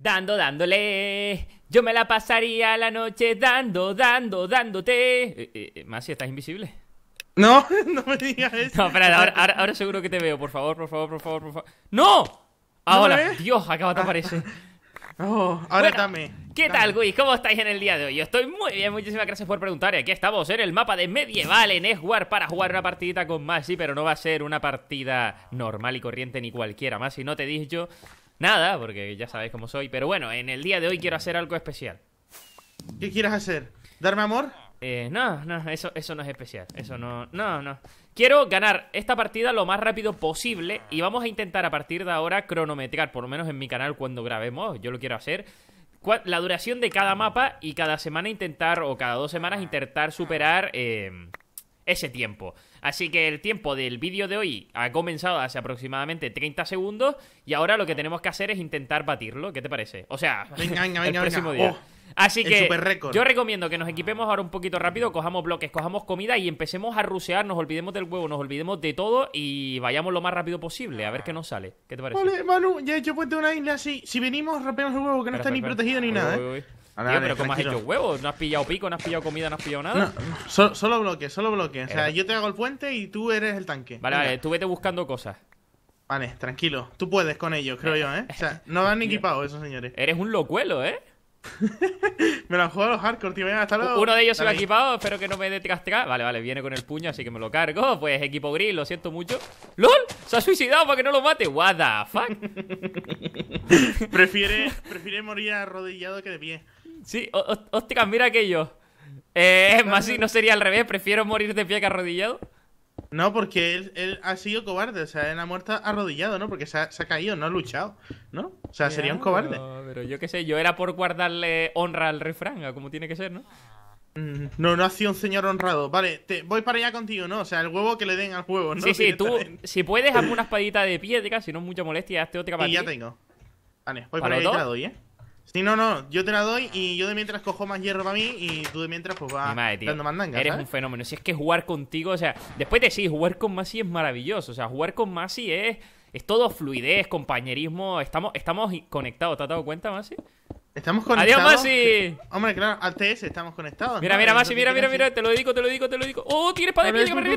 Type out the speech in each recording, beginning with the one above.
Dando, dándole. Yo me la pasaría la noche dando, dando, dándote. Eh, eh, eh, Masi, ¿estás invisible? No, no me digas eso. No, espera, ahora, ahora, seguro que te veo. Por favor, por favor, por favor, por favor. ¡No! Ahora, Dios, acaba de ah. aparecer. Oh, ahora dame. ¿Qué tal, Guis? ¿Cómo estáis en el día de hoy? Yo estoy muy bien, muchísimas gracias por preguntar. Y aquí estamos en el mapa de Medieval en Eswar para jugar una partidita con Masi, pero no va a ser una partida normal y corriente ni cualquiera. Masi, no te dije yo nada, porque ya sabéis cómo soy. Pero bueno, en el día de hoy quiero hacer algo especial. ¿Qué quieres hacer? ¿Darme amor? Eh, no, no, eso, eso no es especial. Eso no, no, no. Quiero ganar esta partida lo más rápido posible y vamos a intentar a partir de ahora cronometrar, por lo menos en mi canal cuando grabemos, yo lo quiero hacer, la duración de cada mapa y cada semana intentar, o cada dos semanas intentar superar... Eh, ese tiempo. Así que el tiempo del vídeo de hoy ha comenzado hace aproximadamente 30 segundos y ahora lo que tenemos que hacer es intentar batirlo. ¿Qué te parece? O sea, venga, venga, oh, Así que yo recomiendo que nos equipemos ahora un poquito rápido, cojamos bloques, cojamos comida y empecemos a rusear, nos olvidemos del huevo, nos olvidemos de todo y vayamos lo más rápido posible, a ver qué nos sale. ¿Qué te parece? Vale, Manu, ya he hecho puente una isla, si, si venimos, rompemos el huevo que no está ni protegido ni nada. ¿eh? pero ¿cómo has hecho huevos, no has pillado pico, no has pillado comida, no has pillado nada. solo, bloque, solo bloque. O sea, eh. yo te hago el puente y tú eres el tanque. Vale, vale, tú vete buscando cosas. Vale, tranquilo. Tú puedes con ellos, creo yo, ¿eh? O sea, no van equipados esos señores. Eres un locuelo, ¿eh? me lo han jugado los hardcore, tío. Venga, hasta luego. Uno de ellos se lo ha equipado, espero que no me dé Vale, vale, viene con el puño, así que me lo cargo. Pues equipo gris, lo siento mucho. ¡LOL! Se ha suicidado para que no lo mate. What the fuck? prefiere, prefiere morir arrodillado que de pie. Sí, óptica, mira aquello. Eh, más, si no sería al revés, prefiero morir de pie que arrodillado. No, porque él, ha sido cobarde, o sea, él ha muerto arrodillado, ¿no? Porque se ha, caído, no ha luchado, ¿no? O sea, sería un cobarde. Pero yo qué sé, yo era por guardarle honra al refrán, como tiene que ser, ¿no? Mm, no, no ha sido un señor honrado. Vale, te, voy para allá contigo, ¿no? O sea, el huevo que le den al huevo, ¿no? Sí, sí, tú, si puedes, hazme una espadita de piedra, si no es mucha molestia, hazte otra para Y ya tengo. Vale, voy para, para allá ¿eh? Sí, no, no, yo te la doy y yo de mientras cojo más hierro para mí y tú de mientras pues vas madre, dando mandanga. Eres un fenómeno. Si es que jugar contigo, o sea, después de sí, jugar con Masi es maravilloso. O sea, jugar con Masi es, es todo fluidez, compañerismo. Estamos, estamos conectados, ¿te has dado cuenta, Masi? Estamos conectados. Adiós, Masi. Hombre, claro, antes estamos conectados. Mira, mira, Masi, mira, mira, mira, te lo dedico, te lo digo, te lo digo. Oh, tienes para de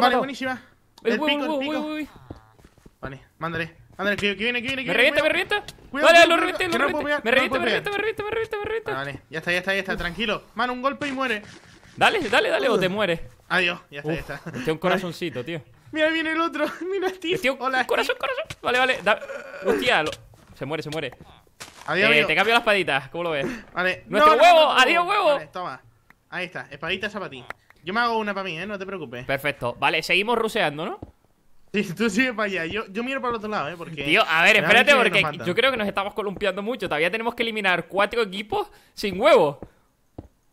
Vale, buenísima. El pico, el pico. Vale, mándale. Andrés, que, viene, que viene, que ¿Me viene. Me revienta, me revienta. Vale, lo reviente, lo Me revienta, me revienta, me revienta, me revienta, me Vale, ya está, ya está, ya está, tranquilo. Mano, un golpe y muere. Dale, dale, dale, o te muere Adiós, ya está, ya está. Tiene este un corazoncito, tío. Mira, viene el otro. Mira, tío. Este Hola, corazón, corazón. Vale, vale. Hostia, se muere, se muere. Adiós, eh, Te cambio la espadita, ¿cómo lo ves? Vale. ¡Nuestro huevo! ¡Adiós, huevo! Vale, toma. Ahí está, espadita, zapatín. Yo me hago una para mí, ¿eh? No te preocupes. Perfecto. Vale, seguimos ruseando, ¿no? Sí, tú sigue para allá. Yo, yo miro para el otro lado, ¿eh? Porque Tío, a ver, espérate, porque yo creo que nos estamos columpiando mucho. Todavía tenemos que eliminar cuatro equipos sin huevo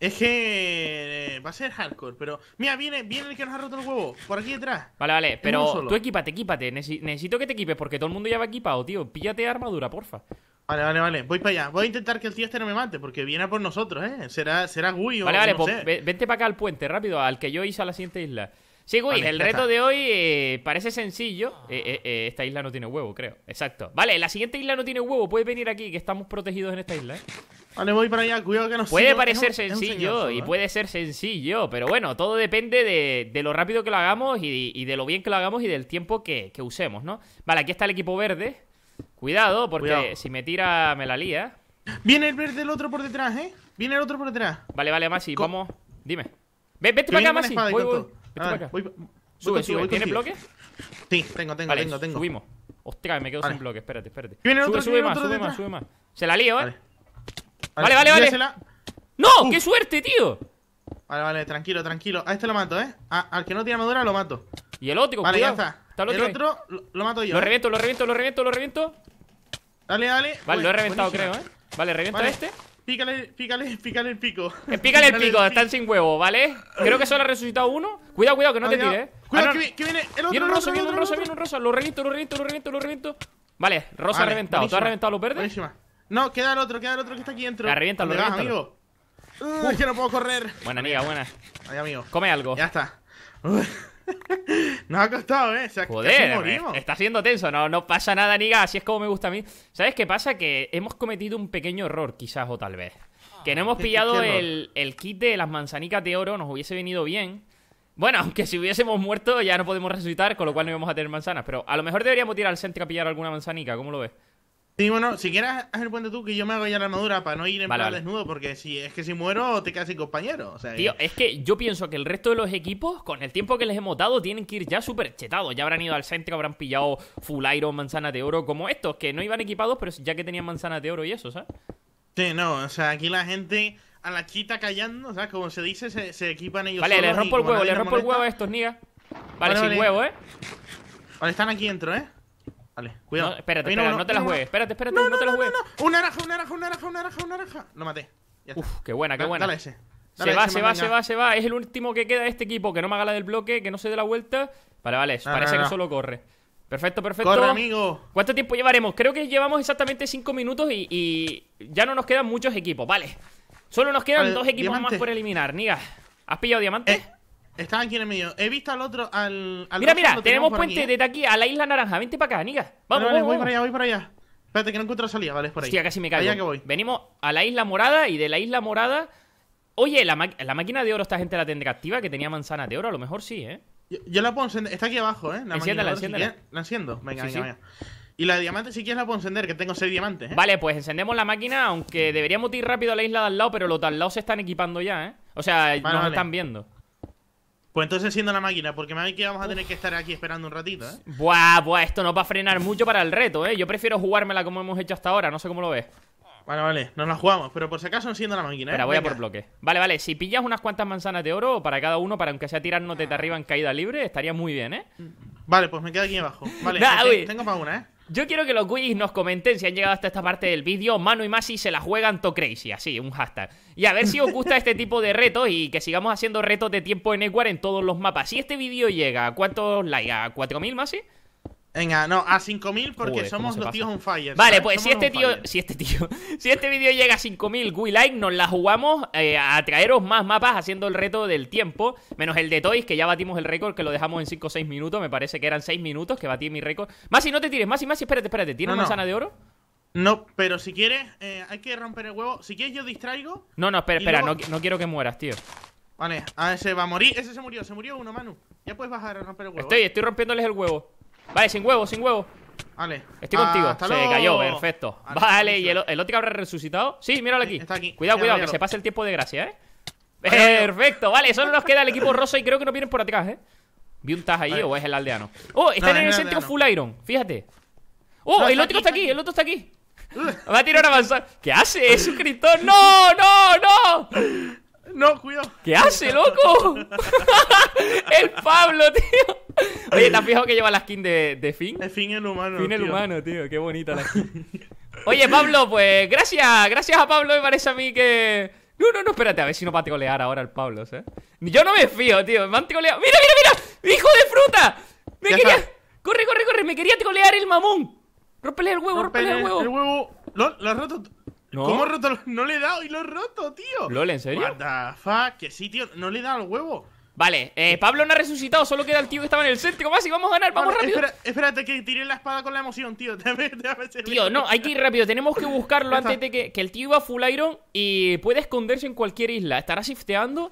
Es que eh, va a ser hardcore, pero. Mira, viene, viene el que nos ha roto el huevo, por aquí detrás. Vale, vale, pero tú equipate, equipate. necesito que te equipes porque todo el mundo ya va equipado, tío. Píllate armadura, porfa. Vale, vale, vale. Voy para allá. Voy a intentar que el tío este no me mate, porque viene a por nosotros, ¿eh? Será, será Gui vale, Vale, vale, vente para acá al puente, rápido, al que yo hice a la siguiente isla. Sí, güey, el reto de hoy eh, parece sencillo. Eh, eh, esta isla no tiene huevo, creo. Exacto. Vale, la siguiente isla no tiene huevo. Puedes venir aquí, que estamos protegidos en esta isla. ¿eh? Vale, voy para allá, cuidado que nos Puede parecer sencillo y puede ser sencillo, pero bueno, todo depende de, lo rápido que lo hagamos y, de lo bien que lo hagamos y del tiempo que, usemos, ¿no? Vale, aquí está el equipo verde. Cuidado, porque si me tira, me la lía. Viene el verde, el otro por detrás, ¿eh? Viene el otro por detrás. Vale, vale, Masi, vamos. Dime. Vete, vete para acá, Masi. Voy, voy. Ah, sube, sube. ¿Tienes bloques? Sí, tengo, tengo, tengo, tengo. Subimos. Ostras, me quedo sin bloque. Espérate, espérate. sube, más, sube más, sube más. Se la lío, eh. Vale, vale, vale. ¡No! Uh. ¡Qué suerte, tío! Vale, vale, tranquilo, tranquilo. A este lo mato, ¿eh? al que no tiene madura lo mato. Y el otro, Vale, cuidado. está. el otro, lo, mato yo. Lo eh. reviento, lo reviento, lo reviento, lo reviento. Dale, dale. Vale, lo he reventado, creo, ¿eh? Vale, reviento a este. Pícale, pícale, pícale el pico. Eh, pícale, el pico, están sin huevo, ¿vale? Creo que solo ha resucitado uno. Cuidado, cuidado, que no te tire eh. Cuidado, ah, que, viene el otro. Viene un rosa, viene un rosa, viene un rosa. Lo reviento, lo reviento, lo reviento, lo reviento. Vale, rosa ha reventado. ¿Tú has reventado los verdes? Buenísima. No, queda el otro, queda el otro que está aquí dentro. La revienta, lo revienta. amigo. Uy, que no puedo correr. Buena, amiga, buena. Ay, amigo. Come algo. Ya está. Nos ha costado, ¿eh? Joder, está siendo tenso, no, no pasa nada, niga, así es como me gusta a mí. ¿Sabes qué pasa? Que hemos cometido un pequeño error, quizás o tal vez. Que no hemos ah, pillado el, el kit de las manzanicas de oro, nos hubiese venido bien. Bueno, aunque si hubiésemos muerto ya no podemos resucitar, con lo cual no íbamos a tener manzanas. Pero a lo mejor deberíamos tirar al centro a pillar alguna manzanica, ¿cómo lo ves? Sí, bueno, si quieres, haz el puente tú que yo me hago ya la armadura para no ir en vale, desnudo, porque si es que si muero te quedas sin compañero. Tío, es que yo pienso que el resto de los equipos, con el tiempo que les hemos dado, tienen que ir ya súper chetados. Ya habrán ido al centro, habrán pillado full iron, manzana de oro, como estos, que no iban equipados, pero ya que tenían manzana de oro y eso, ¿sabes? Sí, no, o sea, aquí la gente a la chita callando, sea, Como se dice, se, equipan ellos Vale, le rompo el huevo, le rompo el huevo a estos, niga. Vale, vale sin huevo, ¿eh? Vale, están aquí dentro, ¿eh? Vale, cuidado. espérate, espérate, no, te la juegues. Espérate, espérate, no, te la juegues. una naranja, Una naranja, una naranja, una naranja, una naranja. Lo maté. Uf, qué buena, qué buena. Dale ese. se va, se va, se va, se va. Es el último que queda de este equipo. Que no me haga la del bloque, que no se dé la vuelta. Vale, vale, parece que solo corre. Perfecto, perfecto. amigo. ¿Cuánto tiempo llevaremos? Creo que llevamos exactamente 5 minutos y, ya no nos quedan muchos equipos. Vale. Solo nos quedan 2 dos equipos más por eliminar, Niga. ¿Has pillado diamante? Eh, están aquí en el medio. He visto al otro, al... mira, mira, tenemos puente ¿eh? desde aquí a la isla naranja. Vente para acá, niga. Vamos, vale, vamos, voy para allá, voy para allá. Espérate, que no encuentro salida, vale, es por ahí. casi me caigo. Venimos a la isla morada y de la isla morada... Oye, la, la máquina de oro esta gente la tendrá activa, que tenía manzana de oro, a lo mejor sí, ¿eh? Yo, la puedo encender, está aquí abajo, ¿eh? La máquina la enciendo, venga, venga, venga. Y la de diamante, si quieres, la puedo encender, que tengo 6 diamantes. ¿eh? Vale, pues encendemos la máquina, aunque deberíamos ir rápido a la isla de al lado, pero los de al lado se están equipando ya, ¿eh? O sea, nos están viendo. Pues entonces siendo la máquina, porque me da que vamos a tener que estar aquí esperando un ratito, ¿eh? Buah, buah, esto no va a frenar mucho para el reto, ¿eh? Yo prefiero jugármela como hemos hecho hasta ahora, no sé cómo lo ves. Vale, vale, nos la jugamos, pero por si acaso siendo la máquina, ¿eh? Pero voy a por bloque. Vale, vale, si pillas unas cuantas manzanas de oro para cada uno, para aunque sea tirarnos de arriba en caída libre, estaría muy bien, ¿eh? Vale, pues me quedo aquí abajo. Vale, tengo para una, ¿eh? Yo quiero que los guis nos comenten si han llegado hasta esta parte del vídeo. mano y Masi se la juegan to crazy, así, un hashtag. Y a ver si os gusta este tipo de retos y que sigamos haciendo retos de tiempo en Ecuador en todos los mapas. Si este vídeo llega a cuántos likes, a 4.000 Masi. Venga, no, a 5000 porque somos los tíos on fire. Vale, pues este si este, tío, si este tío, si este vídeo llega a 5000 we like, nos la jugamos eh, a traeros más mapas haciendo el reto del tiempo, menos el de Toys, que ya batimos el récord, que lo dejamos en 5 o 6 minutos, me parece que eran 6 minutos, que batí mi récord. más si no te tires, más más Masi, espérate, espérate, ¿tienes una manzana de oro? No, pero si quieres, eh, hay que romper el huevo. Si quieres, yo distraigo. No, no, espera, espera, no, quiero que mueras, tío. Vale, a ese va a morir. Ese se murió, se murió uno, Manu. Ya puedes bajar a romper el huevo. Estoy, ¿eh? estoy rompiéndoles el huevo. Vale, sin huevo, sin huevo. Vale. Estoy contigo. Se cayó, perfecto. Vale, ¿y el, el otro habrá resucitado? Sí, míralo aquí. Cuidado, cuidado, que se pase el tiempo de gracia, ¿eh? Perfecto, vale, solo nos queda el equipo rosa y creo que no vienen por atrás, ¿eh? Vi un tag ahí o es el aldeano. Oh, está en el centro full iron, fíjate. Oh, el otro está aquí, el otro está aquí. Va a tirar a avanzar. ¿Qué hace? Es un ¡No, no, no! No, cuidado. ¿Qué hace, loco? el Pablo, tío. Oye, ¿te has fijado que lleva la skin de, de Finn? De Finn el humano. Finn el humano, tío. Qué bonita la skin. Oye, Pablo, pues gracias. Gracias a Pablo, me parece a mí que. No, no, no, espérate, a ver si no va a colear ahora el Pablo, ¿eh? Yo no me fío, tío. Me han mira, mira! ¡Hijo de fruta! Me quería. Corre, corre, corre. Me quería tigolear el mamón. Rópele el huevo, rompele, el huevo. El huevo. lo has roto. ¿Cómo he roto? No le he dado y lo he roto, tío. ¿Lo en serio? What the fuck? Que sí, tío. No le he dado el huevo. Vale, eh, eh, Pablo no ha resucitado, solo queda el tío que estaba en el centro más y vamos a ganar, vamos rápido. Espera, espérate que tiré la espada con la emoción, tío. tío, no, hay que ir rápido, tenemos que buscarlo antes de que, que el tío iba full iron y puede esconderse en cualquier isla. Estará shifteando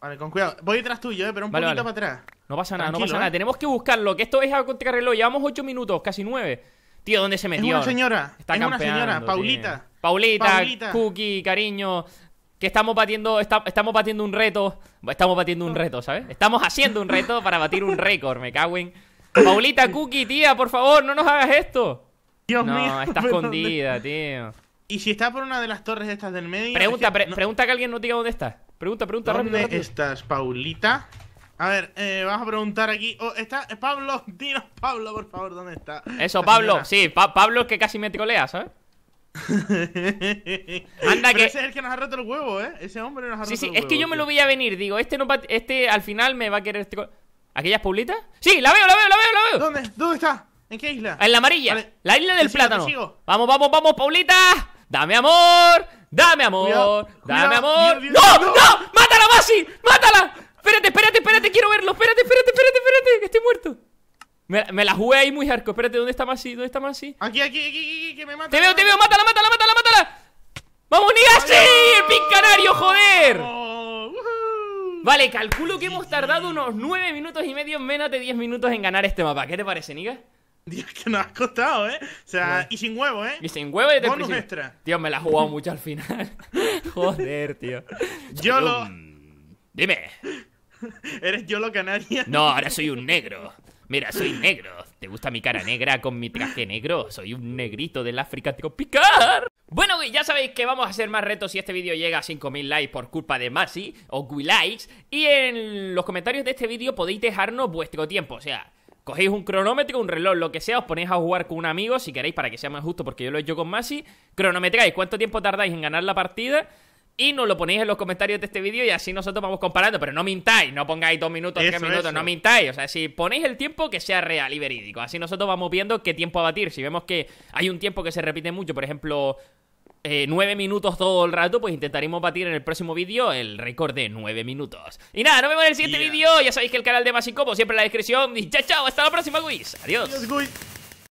Vale, con cuidado. Voy detrás tuyo, eh, pero un poquito para atrás. No pasa nada, no pasa nada. Eh. Tenemos que buscarlo, que esto es a contrarreloj. Llevamos 8 minutos, casi 9. Tío, ¿dónde se metió? Es una señora. Está es una señora, Paulita. Paulita. Paulita, Cookie, cariño que estamos batiendo, estamos batiendo un reto. Estamos batiendo un reto, ¿sabes? Estamos haciendo un reto para batir un récord, me cago Paulita Cookie, tía, por favor, no nos hagas esto. Dios no, mío. está escondida, tío. ¿Y si está por una de las torres estas del medio? Pregunta, pregunta que alguien no diga dónde está. Pregunta, pregunta ¿Dónde rápido, ¿Dónde estás, Paulita? A ver, eh, vamos vas a preguntar aquí. Oh, está eh, Pablo, dinos Pablo, por favor, ¿dónde está? Eso, Pablo, sí, Pablo Pablo que casi me colea, ¿sabes? Anda que... Ese es el que nos ha roto el huevo, ¿eh? Ese hombre nos ha roto el huevo. Sí, sí, es que yo me lo veía venir. Digo, este no este al final me va a querer este... ¿Aquellas paulitas? ¡Sí, la veo, la veo, la veo, la veo! ¿Dónde? ¿Dónde está? ¿En qué isla? En la amarilla. La isla del plátano. Vamos, vamos, vamos, Paulita. Dame amor. Dame amor. dame amor. ¡No! ¡No! ¡Mátala, Basi! ¡Mátala! Espérate, espérate, espérate. Quiero verlo. Espérate, espérate, espérate, espérate. Que estoy muerto. Me, la jugué ahí muy arco Espérate, ¿dónde está Masi? ¿Dónde está Masi? Aquí, aquí, aquí, aquí, que me mata. Te veo, te veo, mátala, mátala, mátala, mátala. ¡Vamos, Niga! ¡Sí! pin canario, joder! Oh, vale, calculo que hemos tardado unos 9 minutos y medio menos de 10 minutos en ganar este mapa. ¿Qué te parece, Niga? Dios, que nos has costado, ¿eh? O sea, y sin huevo, ¿eh? Y sin huevo y Bonus extra. Tío, me la has jugado mucho al final. Joder, tío. Yo lo... Dime. ¿Eres yo lo canaria? No, ahora soy un negro. Mira, soy negro. ¿Te gusta mi cara negra con mi traje negro? Soy un negrito del África tropical. Bueno, ya sabéis que vamos a hacer más retos si este vídeo llega a 5.000 likes por culpa de Masi o Likes. Y en los comentarios de este vídeo podéis dejarnos vuestro tiempo, o sea... Cogéis un cronómetro, un reloj, lo que sea, os ponéis a jugar con un amigo si queréis para que sea más justo porque yo lo he hecho con Masi. Cronometráis cuánto tiempo tardáis en ganar la partida y nos lo ponéis en los comentarios de este vídeo y así nosotros vamos comparando. Pero no mintáis, no pongáis dos minutos, tres minutos, no mintáis. O sea, si ponéis el tiempo que sea real y verídico. Así nosotros vamos viendo qué tiempo a batir Si vemos que hay un tiempo que se repite mucho, por ejemplo, eh, nueve minutos todo el rato, pues intentaremos batir en el próximo vídeo el récord de nueve minutos. Y nada, nos vemos en el siguiente vídeo. Ya sabéis que el canal de Más Como siempre en la descripción. Y chao, chao, hasta la próxima, Luis Adiós